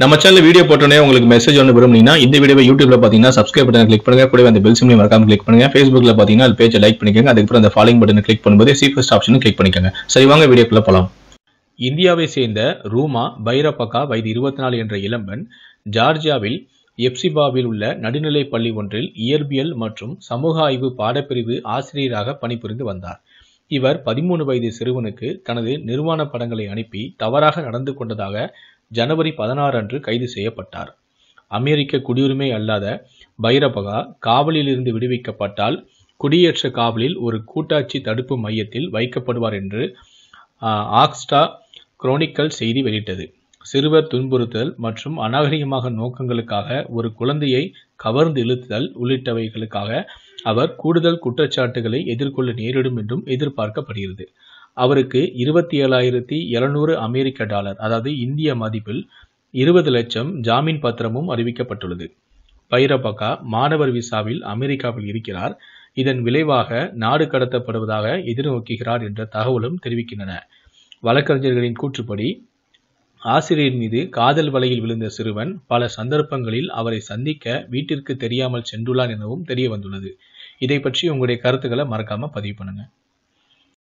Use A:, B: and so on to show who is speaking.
A: நம்ம channel video போட்டோன்னே உங்களுக்கு மெசேஜ் ஒன்று விரும்புனீங்கன்னா இந்த வீடியோ யூடியூப்ல பார்த்தீங்கன்னா சப்ஸ்கிரைப் பட்டன் கிளிக் பண்ணுங்க கூட அந்த பெல் சிம்லையும் மறக்காம கிளிக் பண்ணுங்க ஃபேஸ்புக்ல பார்த்தீங்கன்னா அது பேஜை லைக் பண்ணிக்கோங்க அதுக்கப்புறம் அந்த ஃபாலோ பட்டன் கிளிக் பண்ணும்போது சீஃபஸ்ட் ஆப்ஷன் கிளிக் பண்ணிக்கோங்க சரி வாங்க வீடியோக்குள்ள போகலாம்
B: இந்தியாவை சேர்ந்த ரூமா பைரப்பக்கா வயது இருபத்தி நாலு என்ற இளம்பெண் ஜார்ஜியாவில் எப்சிபாவில் உள்ள நடுநிலை பள்ளி ஒன்றில் இயற்பியல் மற்றும் சமூக ஆய்வு பாடப்பிரிவு ஆசிரியராக பணிபுரிந்து வந்தார் இவர் பதிமூணு வயது சிறுவனுக்கு தனது நிர்வாண படங்களை அனுப்பி தவறாக நடந்து கொண்டதாக ஜனவரி பதினாறு அன்று கைது செய்யப்பட்டார் அமெரிக்க குடியுரிமை அல்லாத பைரபகா காவலில் இருந்து விடுவிக்கப்பட்டால் குடியேற்ற காவலில் ஒரு கூட்டாட்சி தடுப்பு மையத்தில் வைக்கப்படுவார் என்று ஆக்ஸ்டா குரோனிக்கல் செய்தி வெளியிட்டது சிறுவர் துன்புறுத்தல் மற்றும் அநாகரிகமாக நோக்கங்களுக்காக ஒரு குழந்தையை கவர்ந்து இழுத்துதல் உள்ளிட்டவைகளுக்காக அவர் கூடுதல் குற்றச்சாட்டுகளை எதிர்கொள்ள நேரிடும் என்றும் எதிர்பார்க்கப்படுகிறது அவருக்கு இருபத்தி ஏழாயிரத்தி இருநூறு அமெரிக்க டாலர் அதாவது இந்திய மதிப்பில் இருபது லட்சம் ஜாமீன் பத்திரமும் அறிவிக்கப்பட்டுள்ளது பைரபக்கா மாணவர் விசாவில் அமெரிக்காவில் இருக்கிறார் இதன் விளைவாக நாடு கடத்தப்படுவதாக எதிர்நோக்குகிறார் என்ற தகவலும் தெரிவிக்கின்றன வழக்கறிஞர்களின் கூற்றுப்படி ஆசிரியர் மீது காதல் வலையில் விழுந்த சிறுவன் பல சந்தர்ப்பங்களில் அவரை சந்திக்க வீட்டிற்கு தெரியாமல் சென்றுள்ளான் எனவும் தெரிய வந்துள்ளது இதை பற்றி உங்களுடைய கருத்துக்களை மறக்காம பதிவு பண்ணுங்க